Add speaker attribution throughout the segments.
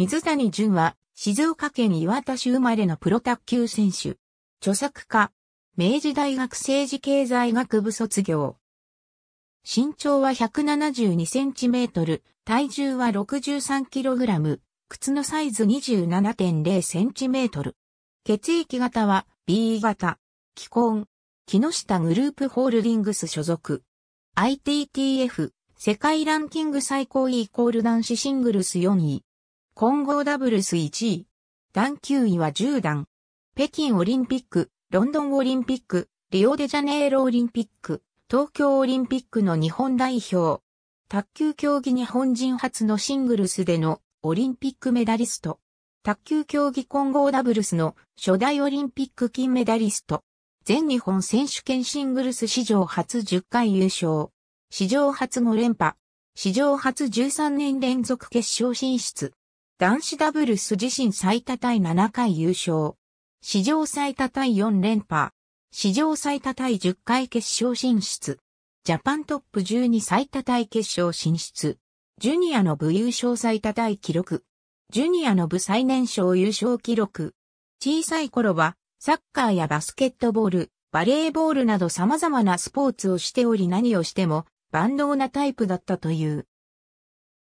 Speaker 1: 水谷淳は、静岡県岩田市生まれのプロ卓球選手。著作家。明治大学政治経済学部卒業。身長は172センチメートル、体重は63キログラム、靴のサイズ27.0センチメートル。血液型は B 型。既婚。木下グループホールディングス所属。ITTF 世界ランキング最高位イコール男子シングルス4位。混合ダブルス1位。段9位は10段。北京オリンピック、ロンドンオリンピック、リオデジャネイロオリンピック、東京オリンピックの日本代表。卓球競技日本人初のシングルスでのオリンピックメダリスト。卓球競技混合ダブルスの初代オリンピック金メダリスト。全日本選手権シングルス史上初10回優勝。史上初5連覇。史上初13年連続決勝進出。男子ダブルス自身最多対7回優勝。史上最多対4連覇。史上最多対10回決勝進出。ジャパントップ12最多対決勝進出。ジュニアの部優勝最多対記録。ジュニアの部最年少優勝記録。小さい頃は、サッカーやバスケットボール、バレーボールなど様々なスポーツをしており何をしても、万能なタイプだったという。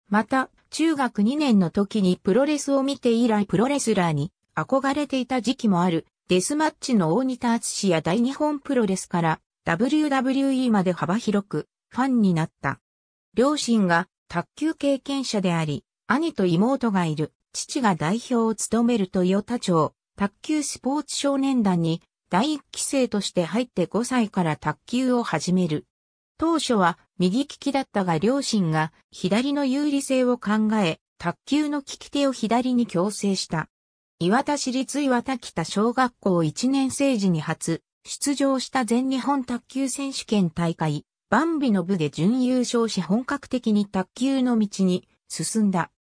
Speaker 1: また、中学2年の時にプロレスを見て以来プロレスラーに憧れていた時期もある、デスマッチの大仁田敦や大日本プロレスから WWE まで幅広くファンになった。両親が卓球経験者であり、兄と妹がいる、父が代表を務める豊田町、卓球スポーツ少年団に第一期生として入って5歳から卓球を始める。当初は右利きだったが両親が左の有利性を考え、卓球の利き手を左に強制した。岩田市立岩田北小学校1年生時に初、出場した全日本卓球選手権大会、バンビの部で準優勝し本格的に卓球の道に進んだ。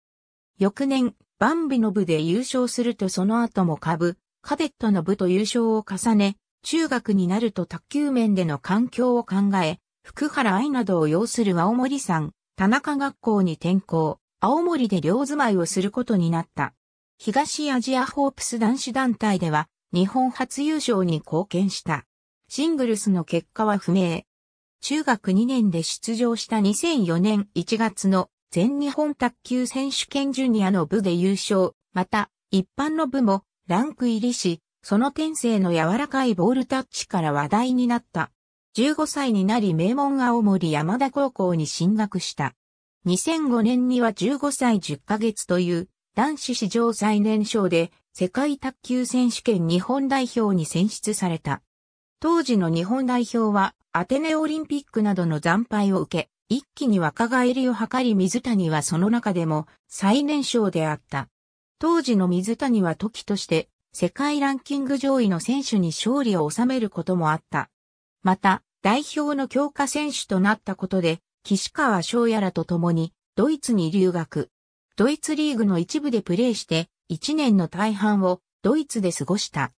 Speaker 1: 翌年、バンビの部で優勝するとその後も下部、カデットの部と優勝を重ね、中学になると卓球面での環境を考え、福原愛などを要する青森山、田中学校に転校、青森で寮住まいをすることになった。東アジアホープス男子団体では、日本初優勝に貢献した。シングルスの結果は不明。中学2年で出場した2004年1月の全日本卓球選手権ジュニアの部で優勝、また一般の部もランク入りし、その天性の柔らかいボールタッチから話題になった。15歳になり名門青森山田高校に進学した。2005年には15歳10ヶ月という男子史上最年少で世界卓球選手権日本代表に選出された。当時の日本代表はアテネオリンピックなどの惨敗を受け、一気に若返りを図り水谷はその中でも最年少であった。当時の水谷は時として世界ランキング上位の選手に勝利を収めることもあった。また、代表の強化選手となったことで、岸川翔也らと共に、ドイツに留学。ドイツリーグの一部でプレーして、1年の大半をドイツで過ごした。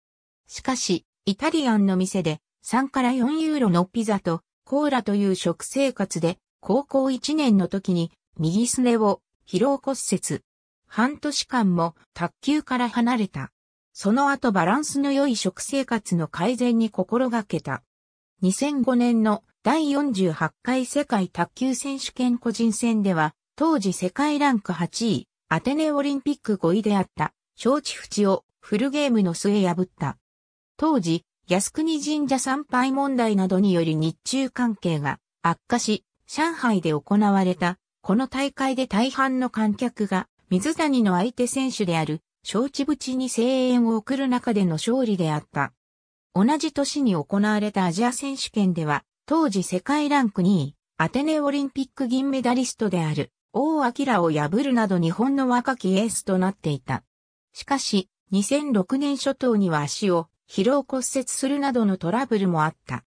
Speaker 1: しかし、イタリアンの店で3から4ユーロのピザとコーラという食生活で、高校1年の時に右すねを疲労骨折。半年間も卓球から離れた。その後バランスの良い食生活の改善に心がけた。2005年の第48回世界卓球選手権個人戦では、当時世界ランク8位、アテネオリンピック5位であった、承知淵をフルゲームの末破った。当時、靖国神社参拝問題などにより日中関係が悪化し、上海で行われた、この大会で大半の観客が、水谷の相手選手である、承知淵に声援を送る中での勝利であった。同じ年に行われたアジア選手権では、当時世界ランク2位、アテネオリンピック銀メダリストである、王明を破るなど日本の若きエースとなっていた。しかし、2006年初頭には足を疲労骨折するなどのトラブルもあった。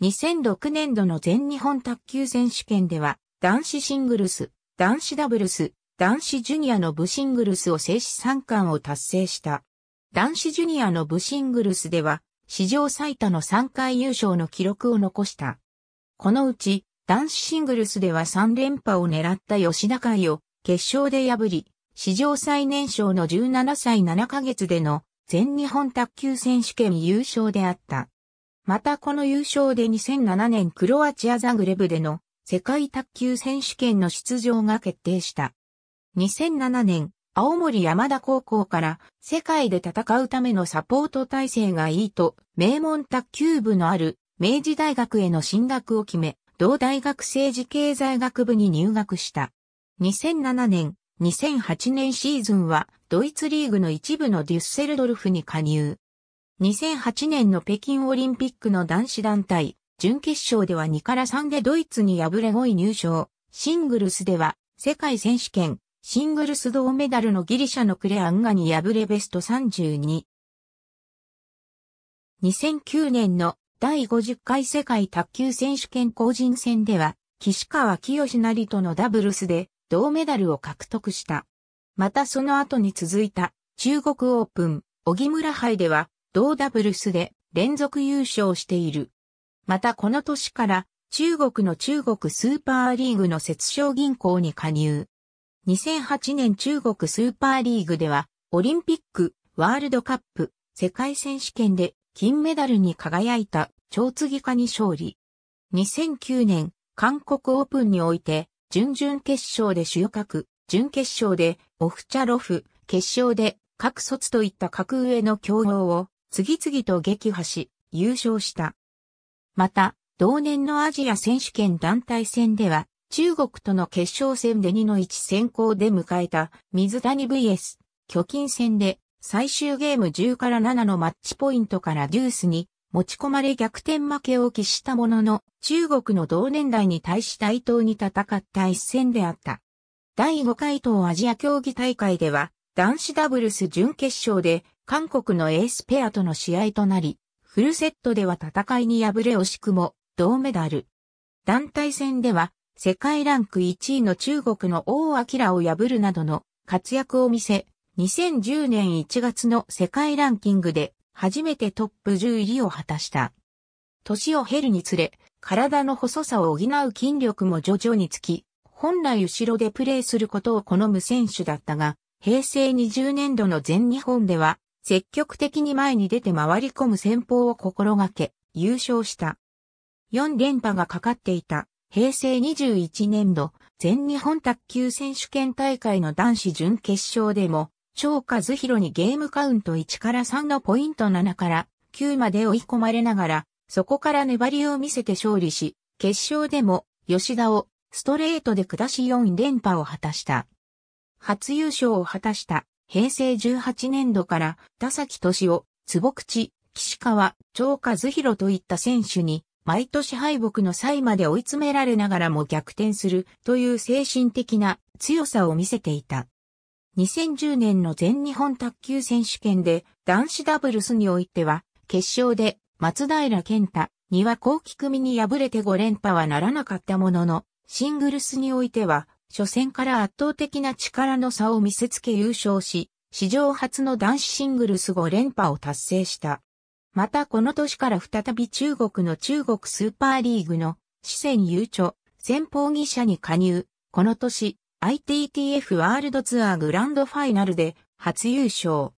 Speaker 1: 2006年度の全日本卓球選手権では、男子シングルス、男子ダブルス、男子ジュニアの部シングルスを制し3冠を達成した。男子ジュニアの部シングルスでは、史上最多の3回優勝の記録を残した。このうち、男子シングルスでは3連覇を狙った吉田海を決勝で破り、史上最年少の17歳7ヶ月での全日本卓球選手権優勝であった。またこの優勝で2007年クロアチアザグレブでの世界卓球選手権の出場が決定した。2007年青森山田高校から世界で戦うためのサポート体制がいいと、名門卓球部のある明治大学への進学を決め、同大学政治経済学部に入学した。2007年、2008年シーズンはドイツリーグの一部のデュッセルドルフに加入。2008年の北京オリンピックの男子団体、準決勝では2から3でドイツに敗れ5位入賞。シングルスでは世界選手権、シングルス銅メダルのギリシャのクレアンガに敗れベスト32。2009年の第50回世界卓球選手権個人戦では、岸川清成とのダブルスで銅メダルを獲得した。またその後に続いた中国オープン、小木村杯では同ダブルスで連続優勝している。またこの年から中国の中国スーパーリーグの雪商銀行に加入。2008年中国スーパーリーグでは、オリンピック、ワールドカップ、世界選手権で金メダルに輝いた、超継化に勝利。2009年、韓国オープンにおいて、準々決勝で主予格、準決勝でオフチャロフ、決勝で各卒といった格上の強豪を次々と撃破し、優勝した。また、同年のアジア選手権団体戦では、中国との決勝戦で2の1先行で迎えた水谷 VS 巨金戦で最終ゲーム10から7のマッチポイントからデュースに持ち込まれ逆転負けを喫したものの中国の同年代に対し対等に戦った一戦であった。第5回東アジア競技大会では男子ダブルス準決勝で韓国のエースペアとの試合となり、フルセットでは戦いに敗れ惜しくも銅メダル。団体戦では世界ランク1位の中国の王明を破るなどの活躍を見せ、2010年1月の世界ランキングで初めてトップ10入りを果たした。年を経るにつれ、体の細さを補う筋力も徐々につき、本来後ろでプレーすることを好む選手だったが、平成20年度の全日本では、積極的に前に出て回り込む戦法を心がけ、優勝した。4連覇がかかっていた平成21年度、全日本卓球選手権大会の男子準決勝でも、超和弘にゲームカウント1から3のポイント7から9まで追い込まれながら、そこから粘りを見せて勝利し、決勝でも吉田をストレートで下し4連覇を果たした。初優勝を果たした平成18年度から田崎敏夫、坪口、岸川、超和弘といった選手に毎年敗北の際まで追い詰められながらも逆転するという精神的な強さを見せていた。2010年の全日本卓球選手権で男子ダブルスにおいては決勝で松平健太、には後期組に敗れて5連覇はならなかったものの、シングルスにおいては、初戦から圧倒的な力の差を見せつけ優勝し、史上初の男子シングルス5連覇を達成した。またこの年から再び中国の中国スーパーリーグの四川優著、先前方技者に加入。この年、ITTF ワールドツアーグランドファイナルで初優勝。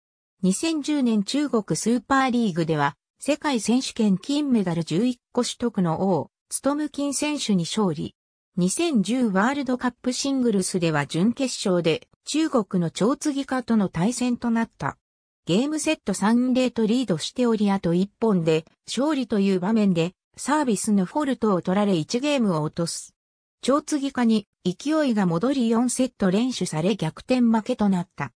Speaker 1: 2010年中国スーパーリーグでは、世界選手権金メダル11個取得の王、ツトムキン選手に勝利。2010ワールドカップシングルスでは準決勝で中国の超継ぎ家との対戦となった。ゲームセット3ーとリードしておりあと1本で勝利という場面でサービスのフォルトを取られ1ゲームを落とす。超次化に勢いが戻り4セット連取され逆転負けとなった。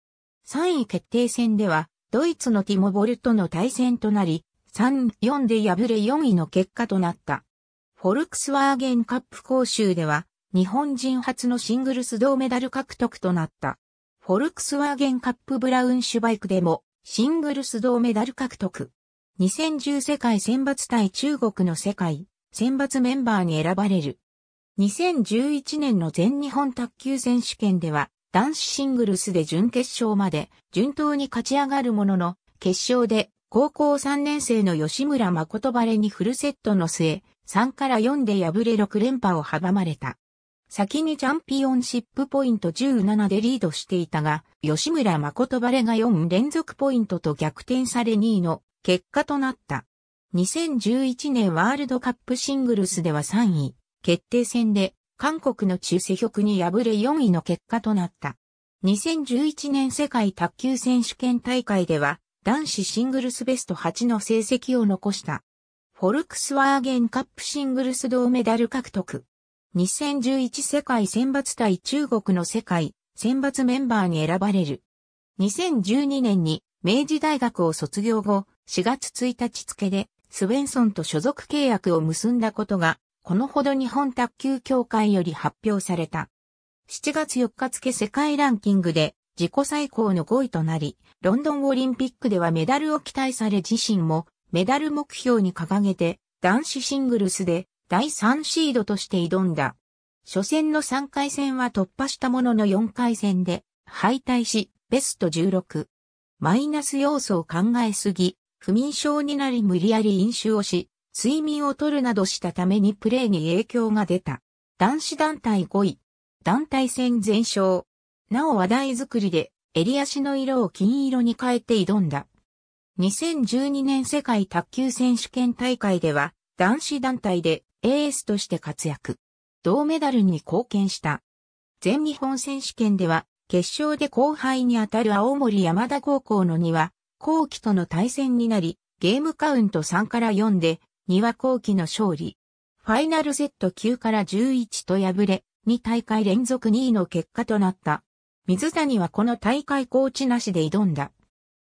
Speaker 1: 3位決定戦ではドイツのティモボルトの対戦となり、3-4で敗れ4位の結果となった。フォルクスワーゲンカップ講習では、日本人初のシングルス銅メダル獲得となった。フォルクスワーゲンカップブラウンシュバイクでも、シングルス銅メダル獲得。2010世界選抜対中国の世界選抜メンバーに選ばれる。2011年の全日本卓球選手権では男子シングルスで準決勝まで順当に勝ち上がるものの決勝で高校3年生の吉村誠バレにフルセットの末3から4で敗れ6連覇を阻まれた。先にチャンピオンシップポイント17でリードしていたが、吉村誠バレが4連続ポイントと逆転され2位の結果となった。2011年ワールドカップシングルスでは3位、決定戦で韓国の中世局に敗れ4位の結果となった。2011年世界卓球選手権大会では男子シングルスベスト8の成績を残した。フォルクスワーゲンカップシングルス銅メダル獲得。2011世界選抜対中国の世界選抜メンバーに選ばれる。2012年に明治大学を卒業後、4月1日付でスウェンソンと所属契約を結んだことが、このほど日本卓球協会より発表された。7月4日付世界ランキングで自己最高の5位となり、ロンドンオリンピックではメダルを期待され自身もメダル目標に掲げて男子シングルスで第3シードとして挑んだ。初戦の3回戦は突破したものの4回戦で敗退し、ベスト16。マイナス要素を考えすぎ、不眠症になり無理やり飲酒をし、睡眠をとるなどしたためにプレーに影響が出た。男子団体5位。団体戦全勝。なお話題作りで、襟足の色を金色に変えて挑んだ。2012年世界卓球選手権大会では、男子団体でエースとして活躍。銅メダルに貢献した。全日本選手権では、決勝で後輩にあたる青森山田高校の2は、後期との対戦になり、ゲームカウント3から4で、2は後期の勝利。ファイナルセット9から11と敗れ、2大会連続2位の結果となった。水谷はこの大会コーチなしで挑んだ。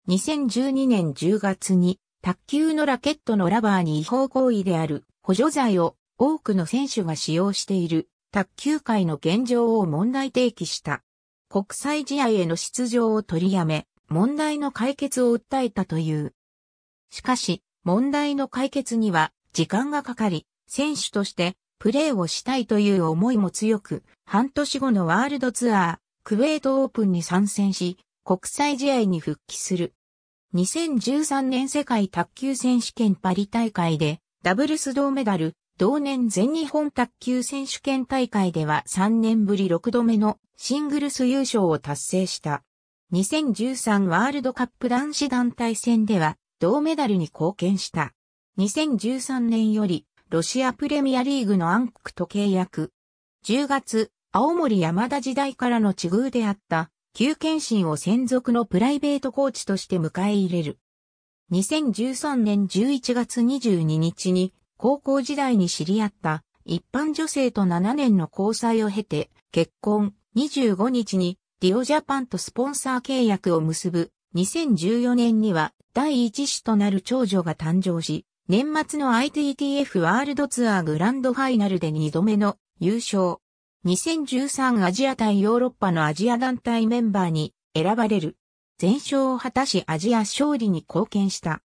Speaker 1: 2012年10月に、卓球のラケットのラバーに違法行為である補助剤を多くの選手が使用している卓球界の現状を問題提起した。国際試合への出場を取りやめ、問題の解決を訴えたという。しかし、問題の解決には時間がかかり、選手としてプレーをしたいという思いも強く、半年後のワールドツアー、クウェートオープンに参戦し、国際試合に復帰する。2013年世界卓球選手権パリ大会でダブルス銅メダル、同年全日本卓球選手権大会では3年ぶり6度目のシングルス優勝を達成した。2013ワールドカップ男子団体戦では銅メダルに貢献した。2013年よりロシアプレミアリーグのアンクと契約。10月、青森山田時代からの地遇であった、旧検診を専属のプライベートコーチとして迎え入れる。2013年11月22日に高校時代に知り合った一般女性と7年の交際を経て結婚25日にディオジャパンとスポンサー契約を結ぶ2014年には第一子となる長女が誕生し、年末の ITTF ワールドツアーグランドファイナルで2度目の優勝。2013アジア対ヨーロッパのアジア団体メンバーに選ばれる。全勝を果たしアジア勝利に貢献した。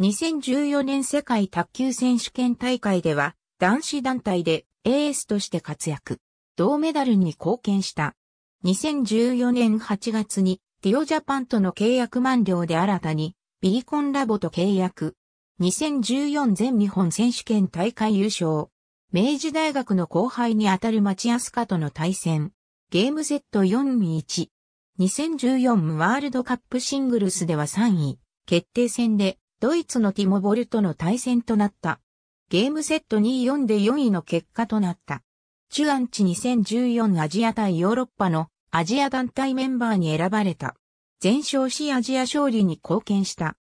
Speaker 1: 2014年世界卓球選手権大会では男子団体でエースとして活躍。銅メダルに貢献した。2014年8月にディオジャパンとの契約満了で新たにビリコンラボと契約。2014全日本選手権大会優勝。明治大学の後輩にあたる町アスカとの対戦。ゲームセット4-1。2014ワールドカップシングルスでは3位、決定戦でドイツのティモ・ボルとの対戦となった。ゲームセット2-4で4位の結果となった。ュアンチ2014アジア対ヨーロッパのアジア団体メンバーに選ばれた。全勝しアジア勝利に貢献した。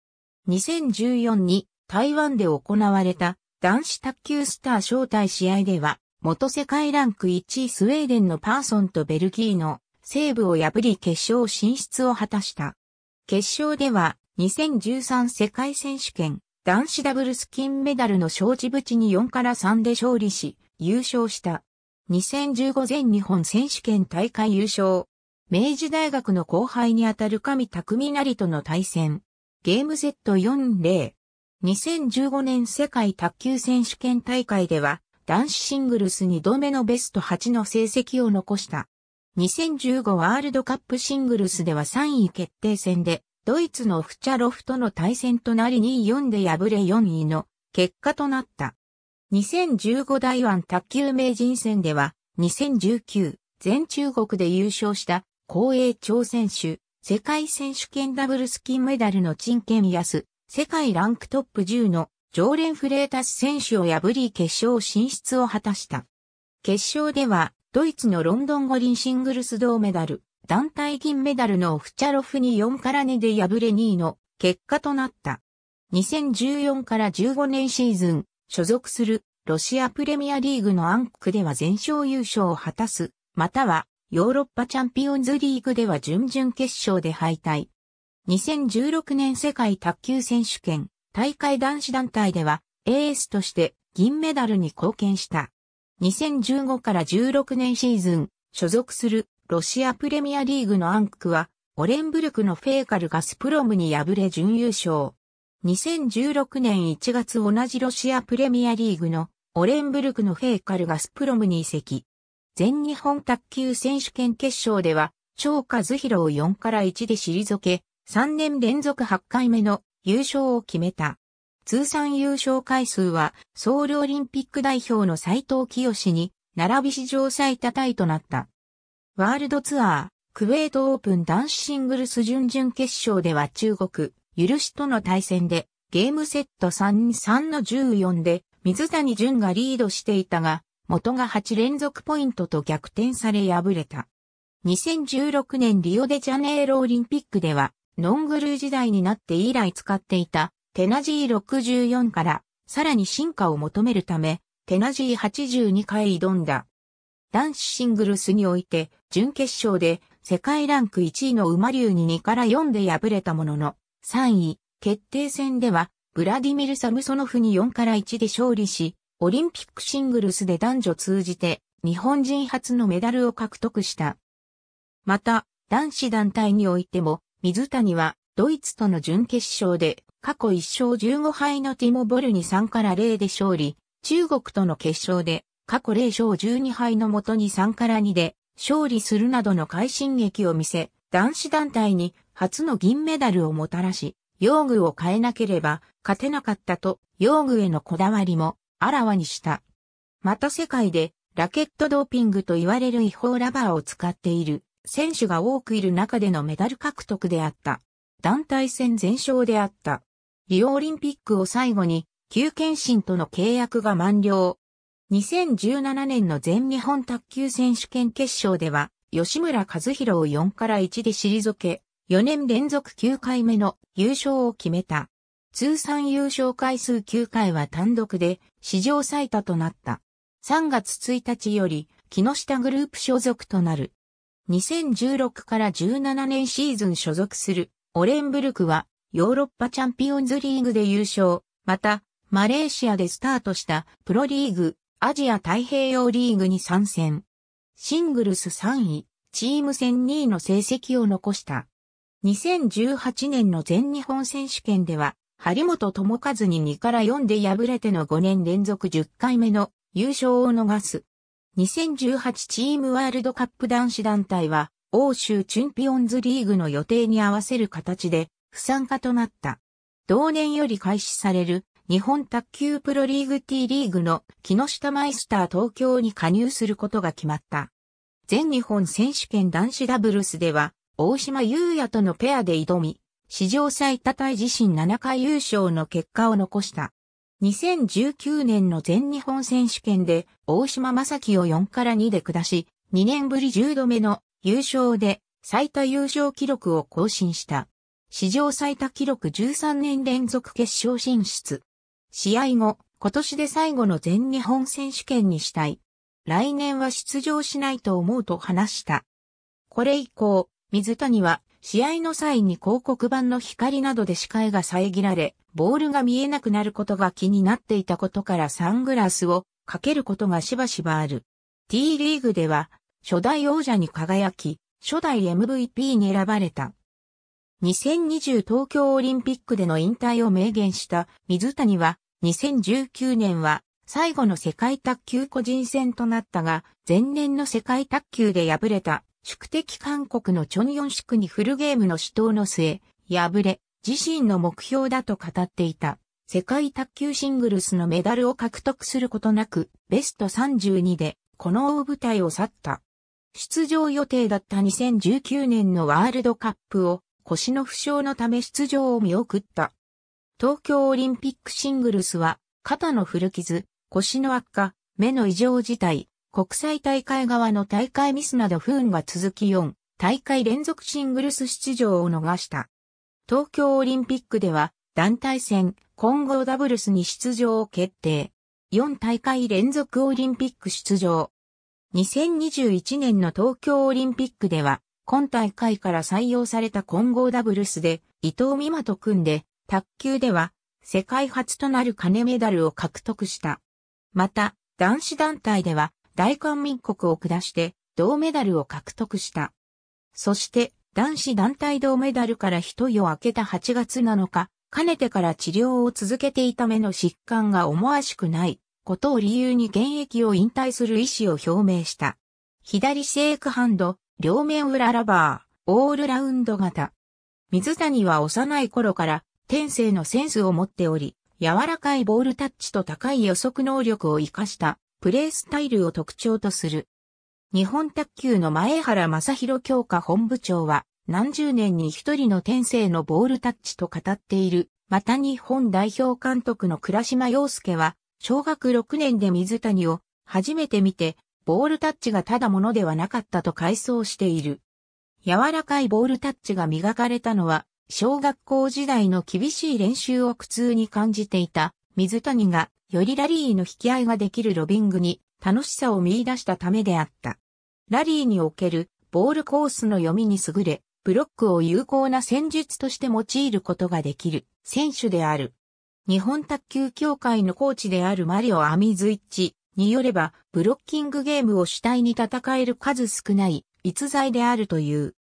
Speaker 1: 2014に台湾で行われた男子卓球スター招待試合では元世界ランク1位スウェーデンのパーソンとベルギーの西部を破り決勝進出を果たした。決勝では2013世界選手権男子ダブルス金メダルの正地淵に4から3で勝利し優勝した。2015全日本選手権大会優勝。明治大学の後輩にあたる神匠成との対戦。ゲーム z 4-0。2015年世界卓球選手権大会では男子シングルス2度目のベスト8の成績を残した。2015ワールドカップシングルスでは3位決定戦で、ドイツのフチャロフとの対戦となり2-4で敗れ4位の結果となった。2015台湾卓球名人戦では、2019全中国で優勝した公営朝選手、世界選手権ダブルス金メダルの陳建康、世界ランクトップ10の常連フレータス選手を破り決勝進出を果たした。決勝ではドイツのロンドン五輪シングルス銅メダル、団体銀メダルのオフチャロフに4から2で敗れ2位の結果となった。2014から15年シーズン、所属するロシアプレミアリーグのアンクでは全勝優勝を果たす、またはヨーロッパチャンピオンズリーグでは準々決勝で敗退。2016年世界卓球選手権大会男子団体ではエースとして銀メダルに貢献した。2015から16年シーズン、所属するロシアプレミアリーグのアンクは、オレンブルクのフェーカルガスプロムに敗れ準優勝。2016年1月同じロシアプレミアリーグのオレンブルクのフェーカルガスプロムに移籍。全日本卓球選手権決勝では、超和弘を4から1で退け、3年連続8回目の優勝を決めた。通算優勝回数は、ソウルオリンピック代表の斉藤清に、並び史上最多タイとなった。ワールドツアー、クウェートオープン男子シングルス準々決勝では中国、許しとの対戦で、ゲームセット3-3の14で、水谷隼がリードしていたが、元が8連続ポイントと逆転され敗れた。2016年リオデジャネイロオリンピックでは、ノングルー時代になって以来使っていたテナジー64からさらに進化を求めるため、テナジー8 2回挑んだ。男子シングルスにおいて、準決勝で世界ランク1位の馬竜に2から4で敗れたものの、3位、決定戦では、ブラディミル・サムソノフに4から1で勝利し、オリンピックシングルスで男女通じて、日本人初のメダルを獲得した。また、男子団体においても、水谷は、ドイツとの準決勝で、過去1勝15敗のティモ・ボルに3から0で勝利、中国との決勝で、過去0勝12敗のもとに3から2で、勝利するなどの快進撃を見せ、男子団体に初の銀メダルをもたらし、用具を変えなければ勝てなかったと、用具へのこだわりもあらわにした。また世界でラケットドーピングと言われる違法ラバーを使っている選手が多くいる中でのメダル獲得であった。団体戦全勝であった。リオオリンピックを最後に、旧検診との契約が満了。2017年の全日本卓球選手権決勝では、吉村和弘を4から1で退け、4年連続9回目の優勝を決めた。通算優勝回数9回は単独で史上最多となった。3月1日より木下グループ所属となる。2016から17年シーズン所属するオレンブルクはヨーロッパチャンピオンズリーグで優勝、また、マレーシアでスタートしたプロリーグ、アジア太平洋リーグに参戦。シングルス3位、チーム戦2位の成績を残した。2018年の全日本選手権では、張本智和に2から4で敗れての5年連続10回目の優勝を逃す。2018チームワールドカップ男子団体は、欧州チュンピオンズリーグの予定に合わせる形で、不参加となった。同年より開始される日本卓球プロリーグ T リーグの木下マイスター東京に加入することが決まった。全日本選手権男子ダブルスでは、大島優也とのペアで挑み、史上最多対自身7回優勝の結果を残した。2019年の全日本選手権で大島正樹を4から2で下し、2年ぶり10度目の優勝で最多優勝記録を更新した。史上最多記録13年連続決勝進出。試合後、今年で最後の全日本選手権にしたい。来年は出場しないと思うと話した。これ以降、水谷は試合の際に広告板の光などで視界が遮られ、ボールが見えなくなることが気になっていたことからサングラスをかけることがしばしばある。T リーグでは初代王者に輝き、初代 MVP に選ばれた。2020東京オリンピックでの引退を明言した水谷は2019年は最後の世界卓球個人戦となったが前年の世界卓球で敗れた宿敵韓国のチョンヨンシクにフルゲームの死闘の末敗れ自身の目標だと語っていた世界卓球シングルスのメダルを獲得することなくベスト32でこの大舞台を去った。出場予定だった2019年のワールドカップを腰の負傷のため出場を見送った。東京オリンピックシングルスは、肩の古傷、腰の悪化、目の異常事態、国際大会側の大会ミスなど不運が続き4、大会連続シングルス出場を逃した。東京オリンピックでは、団体戦、混合ダブルスに出場を決定。4大会連続オリンピック出場。2021年の東京オリンピックでは、今大会から採用された混合ダブルスで伊藤美誠と組んで、卓球では世界初となる金メダルを獲得した。また、男子団体では大韓民国を下して銅メダルを獲得した。そして、男子団体銅メダルから一夜明けた8月7日、かねてから治療を続けていた目の疾患が思わしくないことを理由に現役を引退する意思を表明した。左シェイクハンド、両面裏ラバー、オールラウンド型。水谷は幼い頃から天性のセンスを持っており、柔らかいボールタッチと高い予測能力を活かしたプレースタイルを特徴とする。日本卓球の前原正宏強化本部長は何十年に一人の天性のボールタッチと語っている。また日本代表監督の倉島洋介は小学6年で水谷を初めて見てボールタッチがただものではなかったと回想している。柔らかいボールタッチが磨かれたのは、小学校時代の厳しい練習を苦痛に感じていた水谷がよりラリーの引き合いができるロビングに楽しさを見出したためであった。ラリーにおけるボールコースの読みに優れ、ブロックを有効な戦術として用いることができる選手である。日本卓球協会のコーチであるマリオ・アミズイッチによれば、ブロッキングゲームを主体に戦える数少ない逸材であるという。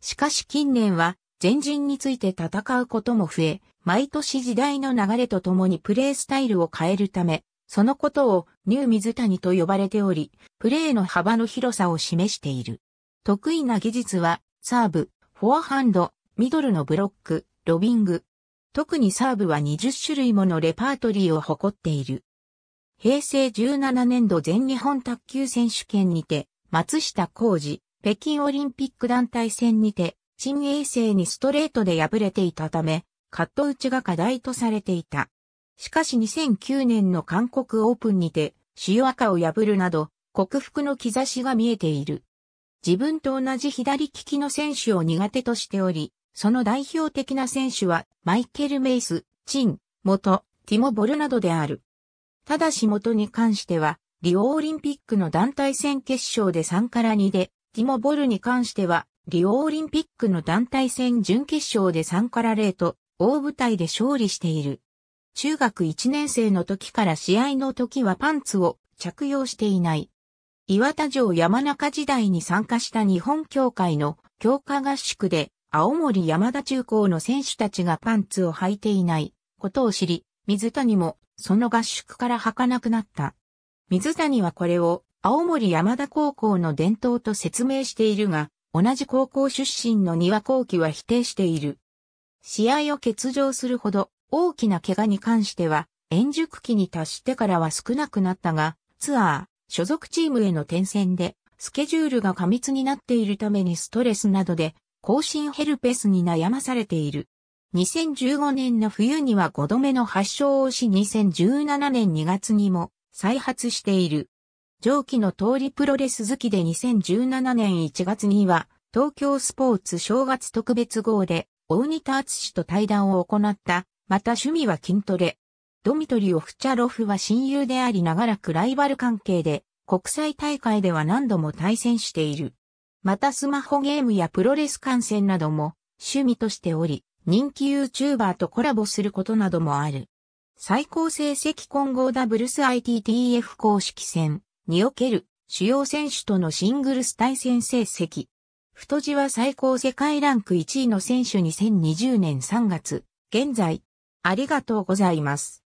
Speaker 1: しかし近年は、前人について戦うことも増え、毎年時代の流れとともにプレイスタイルを変えるため、そのことをニュー水谷と呼ばれており、プレーの幅の広さを示している。得意な技術は、サーブ、フォアハンド、ミドルのブロック、ロビング。特にサーブは20種類ものレパートリーを誇っている。平成17年度全日本卓球選手権にて、松下浩二、北京オリンピック団体戦にて、陳衛星にストレートで敗れていたため、カット打ちが課題とされていた。しかし2009年の韓国オープンにて、塩赤を破るなど、克服の兆しが見えている。自分と同じ左利きの選手を苦手としており、その代表的な選手は、マイケル・メイス、チン、元、ティモ・ボルなどである。ただし元に関しては、リオオリンピックの団体戦決勝で3から2で、ティモ・ボルに関しては、リオオリンピックの団体戦準決勝で3から0と、大舞台で勝利している。中学1年生の時から試合の時はパンツを着用していない。岩田城山中時代に参加した日本協会の強化合宿で、青森山田中高の選手たちがパンツを履いていないことを知り、水谷もその合宿から履かなくなった。水谷はこれを青森山田高校の伝統と説明しているが、同じ高校出身の庭後期は否定している。試合を欠場するほど大きな怪我に関しては、円熟期に達してからは少なくなったが、ツアー、所属チームへの転戦で、スケジュールが過密になっているためにストレスなどで、更新ヘルペスに悩まされている。2015年の冬には5度目の発症をし2017年2月にも再発している。上記の通りプロレス好きで2017年1月には東京スポーツ正月特別号で大仁田敦と対談を行った。また趣味は筋トレ。ドミトリオ・フチャロフは親友であり長らくライバル関係で国際大会では何度も対戦している。またスマホゲームやプロレス観戦なども趣味としており、人気 YouTuber とコラボすることなどもある。最高成績混合ダブルス ITTF 公式戦における主要選手とのシングルス対戦成績。太字は最高世界ランク1位の選手2020年3月、現在、ありがとうございます。